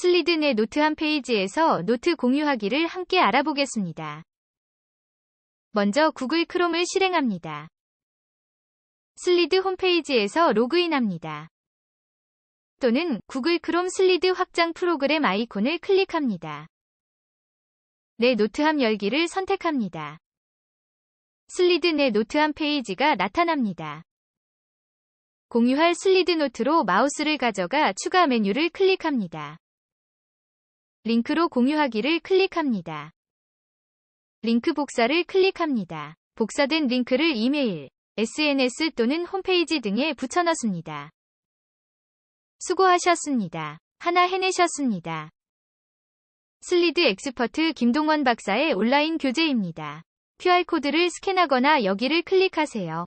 슬리드내 노트 한 페이지에서 노트 공유하기를 함께 알아보겠습니다. 먼저 구글 크롬을 실행합니다. 슬리드 홈페이지에서 로그인합니다. 또는 구글 크롬 슬리드 확장 프로그램 아이콘을 클릭합니다. 내 네, 노트함 열기를 선택합니다. 슬리드 내 노트함 페이지가 나타납니다. 공유할 슬리드 노트로 마우스를 가져가 추가 메뉴를 클릭합니다. 링크로 공유하기를 클릭합니다. 링크 복사를 클릭합니다. 복사된 링크를 이메일, SNS 또는 홈페이지 등에 붙여넣습니다. 수고하셨습니다. 하나 해내셨습니다. 슬리드 엑스퍼트 김동원 박사의 온라인 교재입니다. QR코드를 스캔하거나 여기를 클릭하세요.